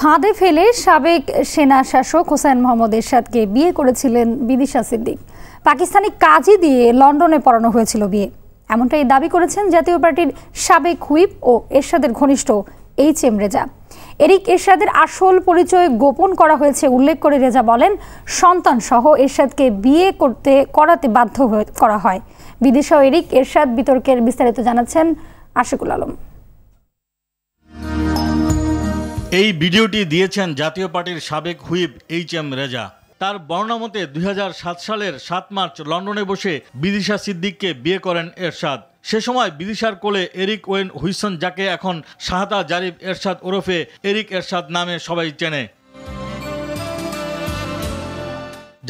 ফাঁদে ফেলে সাবেক সেনা শাসক হোসেন মোহাম্মদ এরশাদকে বিয়ে করেছিলেন বিদিশা সিদ্দিক পাকিস্তানি কাজই দিয়ে লন্ডনে পড়ানো হয়েছিল বিয়ে এমনটাই দাবি করেছেন জাতীয় পার্টির সাবেক হুইপ ও এরশাদের ঘনিষ্ঠ এইচ এম রেজা এরিক এরশাদের আসল পরিচয় গোপন করা হয়েছে উল্লেখ করে রেজা বলেন সন্তান সহ এরশাদকে বিয়ে করতে করাতে বাধ্য করা হয় ও এরিক এরশাদ বিতর্কের বিস্তারিত জানাচ্ছেন আশিকুল আলম এই ভিডিওটি দিয়েছেন জাতীয় পার্টির সাবেক হুইপ এইচ এম রেজা তার বর্ণামতে দুই সালের সাত মার্চ লন্ডনে বসে বিদিশা সিদ্দিককে বিয়ে করেন এরশাদ সে সময় বিদিশার কোলে এরিক ওয়েন হুইসন যাকে এখন শাহাদা জারিফ এরশাদ ওরফে এরিক এরশাদ নামে সবাই চেনে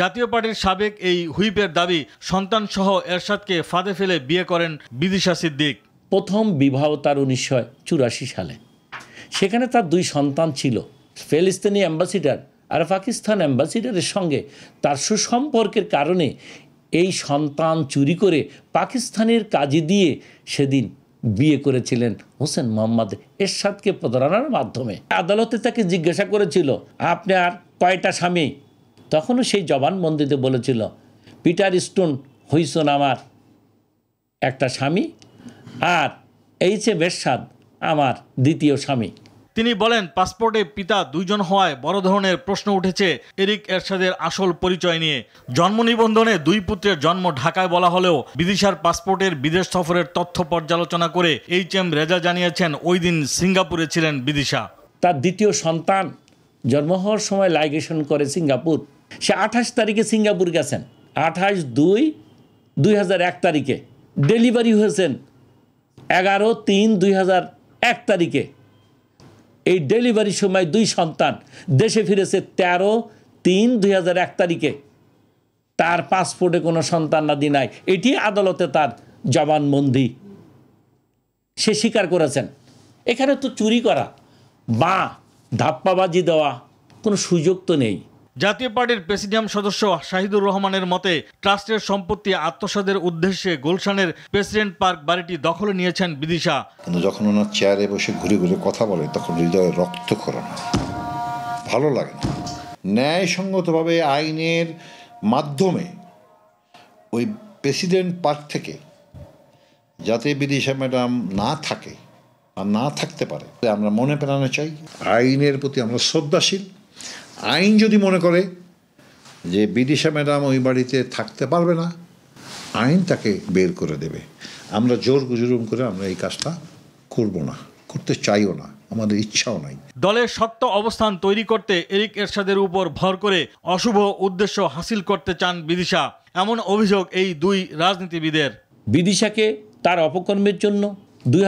জাতীয় পার্টির সাবেক এই হুইপের দাবি সন্তানসহ এরশাদকে ফাঁদে ফেলে বিয়ে করেন বিদিশা সিদ্দিক প্রথম বিবাহ তার উনিশশো সালে সেখানে তার দুই সন্তান ছিল ফেলিস্তিনি অ্যাম্বাসিডার আর পাকিস্তান অ্যাম্বাসিডারের সঙ্গে তার সুসম্পর্কের কারণে এই সন্তান চুরি করে পাকিস্তানের কাজে দিয়ে সেদিন বিয়ে করেছিলেন হোসেন মোহাম্মদ এরশাদকে প্রতারণার মাধ্যমে আদালতে তাকে জিজ্ঞাসা করেছিল আপনার কয়টা স্বামী তখনও সেই জবানবন্দিতে বলেছিল পিটার স্টোন হইসন আমার একটা স্বামী আর এইচ এ বেরসাদ আমার দ্বিতীয় স্বামী তিনি বলেন পাসপোর্টে পিতা দুইজন হওয়ায় বড় ধরনের প্রশ্ন উঠেছে এরিক এরশাদের আসল পরিচয় নিয়ে জন্ম নিবন্ধনে দুই পুত্রের জন্ম ঢাকায় বলা হলেও বিদিশার পাসপোর্টের বিদেশ সফরের তথ্য পর্যালোচনা করে এইচ এম রেজা জানিয়েছেন ওই দিন সিঙ্গাপুরে ছিলেন বিদিশা তার দ্বিতীয় সন্তান জন্ম হওয়ার সময় লাইগেশন করে সিঙ্গাপুর সে আঠাশ তারিখে সিঙ্গাপুর গেছেন আঠাশ দুই দুই তারিখে ডেলিভারি হয়েছেন এগারো তিন দুই এক তারিখে এই ডেলিভারির সময় দুই সন্তান দেশে ফিরেছে ১৩ তিন দুই এক তারিখে তার পাসপোর্টে কোনো সন্তান নাদি নাই এটি আদালতে তার জবানবন্দি সে স্বীকার করেছেন এখানে তো চুরি করা বা ধাপ্পাবাজি দেওয়া কোনো সুযোগ তো নেই জাতীয় পার্টির প্রেসিডিয়াম সদস্য শাহিদুর রহমানের মতে ট্রাস্টের সম্পত্তি আত্মসাদের উদ্দেশ্যে গুলশানের প্রেসিডেন্ট পার্ক বাড়িটি দখলে নিয়েছেন বিদিশা কিন্তু যখন ওনার চেয়ারে বসে ঘুরে ঘুরে কথা বলে তখন হৃদয়ে রক্তক্ষরণ ভালো লাগে না ন্যায়সঙ্গতভাবে আইনের মাধ্যমে ওই প্রেসিডেন্ট পার্ক থেকে যাতে বিদিশা ম্যাডাম না থাকে আর না থাকতে পারে আমরা মনে প্রাণে চাই আইনের প্রতি আমরা শ্রদ্ধাশীল আইন যদি মনে করে যে বিদিশা ম্যাডাম ওই বাড়িতে থাকতে পারবে না আইন তাকে বের করে দেবে আমরা জোর গুজুরুম করে আমরা এই কাজটা করব না করতে চাইও না আমাদের ইচ্ছাও নাই দলের শক্ত অবস্থান তৈরি করতে এরিক এরশাদের উপর ভর করে অশুভ উদ্দেশ্য হাসিল করতে চান বিদিশা এমন অভিযোগ এই দুই রাজনীতিবিদের বিদিশাকে তার অপকর্মের জন্য দুই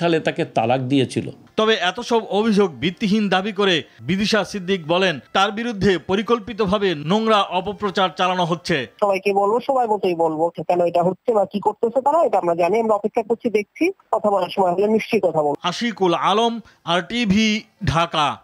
সালে তাকে তালাক দিয়েছিল তবে এত সব অভিযোগ ভিত্তিহীন দাবি করে বিদিশা সিদ্দিক বলেন তার বিরুদ্ধে পরিকল্পিতভাবে নোংরা অপপ্রচার চালানো হচ্ছে সবাইকে বলবো সবাই মতোই বলবো কেন এটা হচ্ছে বা কি করতেছে তারা এটা আমরা জানি আমরা অপেক্ষা করছি দেখছি কথা বলার সময় হলে নিশ্চয়ই কথা বলবো আশিকুল আলম আর টিভি ঢাকা